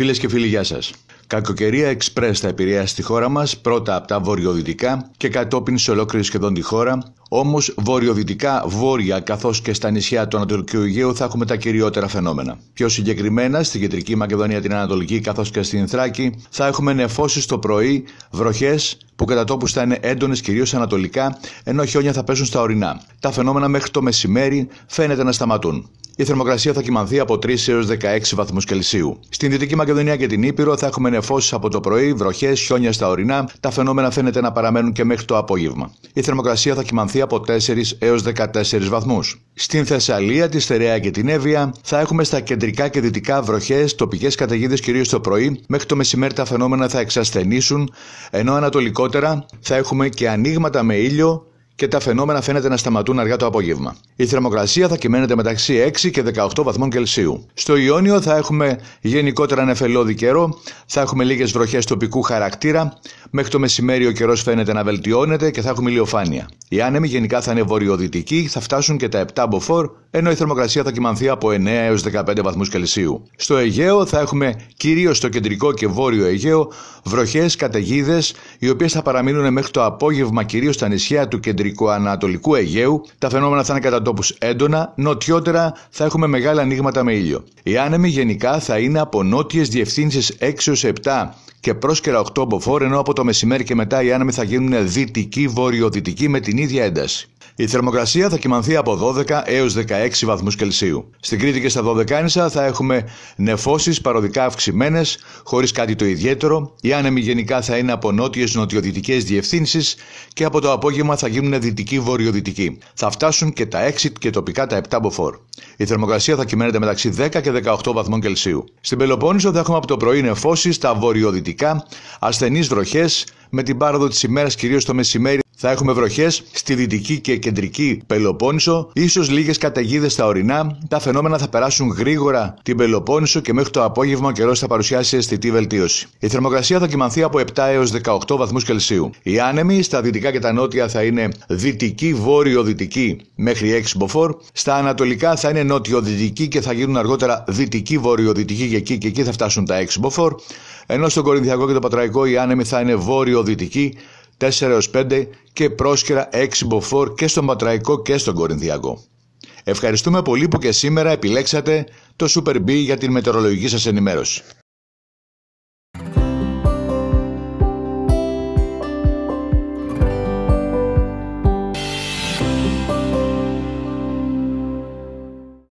Φίλες και φίλοι, γεια σας. Κακοκαιρία εξπρέ θα επηρεάσει τη χώρα μας πρώτα από τα βορειοδυτικά και κατόπιν σε ολόκληρη σχεδόν τη χώρα. Όμως, βορειοδυτικά, βόρεια καθώς και στα νησιά του Ανατολικού Αιγαίου θα έχουμε τα κυριότερα φαινόμενα. Πιο συγκεκριμένα, στην κεντρική Μακεδονία, την Ανατολική καθώς και στην Θράκη, θα έχουμε νεφώσεις το πρωί, βροχές που κατά τόπους θα είναι έντονες κυρίως ανατολικά, ενώ χιόνια θα πέσουν στα ορεινά. Τα φαινόμενα μέχρι το μεσημέρι φαίνεται να σταματούν. Η θερμοκρασία θα κυμανθεί από 3 έω 16 βαθμούς Κελσίου. Στην Δυτική Μακεδονία και την Ήπειρο θα έχουμε νεφώσεις από το πρωί, βροχές, χιόνια στα ορεινά. Τα φαινόμενα φαίνεται να παραμένουν και μέχρι το απόγευμα. Η θερμοκρασία θα κυμανθεί από 4 έω 14 βαθμούς. Στην Θεσσαλία, τη Στερεά και την Εύβοια θα έχουμε στα κεντρικά και δυτικά βροχές, τοπικές καταιγίδες κυρίως το πρωί. Μέχρι το μεσημέρι τα φαινόμενα θα εξασθενήσουν, ενώ ανατολικότερα θα έχουμε και ανοίγματα με ήλιο και τα φαινόμενα φαίνεται να σταματούν αργά το απόγευμα. Η θερμοκρασία θα κυμαίνεται μεταξύ 6 και 18 βαθμών Κελσίου. Στο Ιόνιο θα έχουμε γενικότερα νεφελώδη καιρό, θα έχουμε λίγες βροχές τοπικού χαρακτήρα, μέχρι το μεσημέρι ο καιρός φαίνεται να βελτιώνεται και θα έχουμε ηλιοφάνεια. Οι άνεμοι γενικά θα είναι βορειοδυτικοί, θα φτάσουν και τα 7 μποφόρ, ενώ η θερμοκρασία θα κοιμανθεί από 9 έως 15 βαθμούς Κελσίου. Στο Αιγαίο θα έχουμε κυρίως στο κεντρικό και βόρειο Αιγαίο βροχές, καταιγίδες, οι οποίες θα παραμείνουν μέχρι το απόγευμα κυρίως στα νησιά του κεντρικού Ανατολικού Αιγαίου. Τα φαινόμενα θα είναι κατά τόπους έντονα, νοτιότερα θα έχουμε μεγάλα ανοίγματα με ήλιο. Οι άνεμοι γενικά θα είναι από νότιες διευθύνσεις 6 7 και πρόσκαιρα 8 μποφόρ, ενώ από το μεσημέρι και μετά οι άνεμοι θα γίνουν δυτικοί-βορειοδυτικοί με την ίδια ένταση. Η θερμοκρασία θα κυμανθεί από 12 έως 16 βαθμούς Κελσίου. Στην Κρήτη και στα Δωδεκάνησα θα έχουμε νεφώσεις παροδικά αυξημένες, χωρίς κάτι το ιδιαίτερο. Οι άνεμοι γενικά θα είναι από νότιες νοτιοδυτικές διευθύνσεις και από το απόγευμα θα γίνουν βορειοδυτικοί Θα φτάσουν και τα 6 και τοπικά τα 7 μποφόρ. Η θερμοκρασία θα κυμαίνεται μεταξύ 10 και 18 βαθμών Κελσίου. Στην Πελοπόννησο θα έχουμε από το πρωί νεφώσεις τα βορειοδυτικά, ασθενείς βροχές, με την πάροδο της ημέρας κυρίως το μεσημέρι θα έχουμε βροχές στη δυτική και κεντρική Πελοπόννησο, ίσως λίγες καταιγίδες στα ορεινά. Τα φαινόμενα θα περάσουν γρήγορα την Πελοπόννησο και μέχρι το απόγευμα ο καιρός θα παρουσιάσει αισθητή βελτίωση. Η θερμοκρασία θα κοιμανθεί από 7 έω 18 βαθμούς Κελσίου. Οι άνεμοι στα δυτικά και τα νότια θα είναι δυτική-βόρειο-δυτική μέχρι 6 μποφόρ. Στα ανατολικά θα είναι νότιο-δυτική και θα γίνουν αργότερα δυτική-βόρειο-δυτική και εκεί και εκεί θα φτάσουν τα 6 μποφόρ. Ενώ στον Κορινθιακό και το Πατραϊκό οι άνεμοι θα είναι δυτικοί. 4-5 και πρόσκαιρα 6 μποφόρ και στον Πατραϊκό και στον Κορινθιακό. Ευχαριστούμε πολύ που και σήμερα επιλέξατε το Super B για την μετεωρολογική σας ενημέρωση.